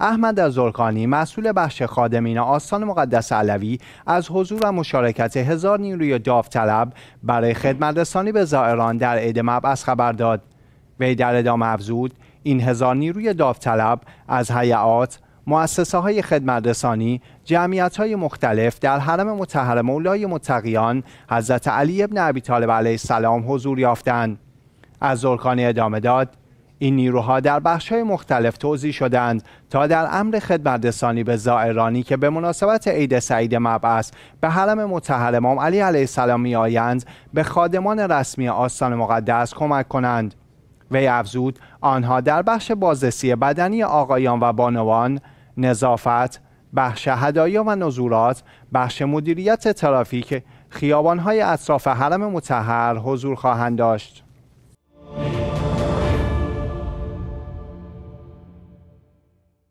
احمد زرکانی مسئول بخش خادمین آستان مقدس علوی از حضور و مشارکت هزار نیروی داوطلب برای خدمت رسانی به زائران در عید مبعث خبر داد وی در ادامه افزود این هزار نیروی داوطلب از هیئات مؤسسه های خدمت رسانی جمعیت های مختلف در حرم متحر مولای متقیان حضرت علی ابن ابی طالب علیه السلام حضور یافتند از زرکانی ادامه داد این نیروها در بخش های مختلف توضیح شدند تا در امر خدمترسانی به زائرانی که به مناسبت عید سعید مبعث به حرم متحر امام علی علیه السلام می آیند به خادمان رسمی آستان مقدس کمک کنند وی افزود آنها در بخش بازرسی بدنی آقایان و بانوان نظافت بخش هدایا و نزورات بخش مدیریت ترافیک خیابانهای اطراف حرم متحر حضور خواهند داشت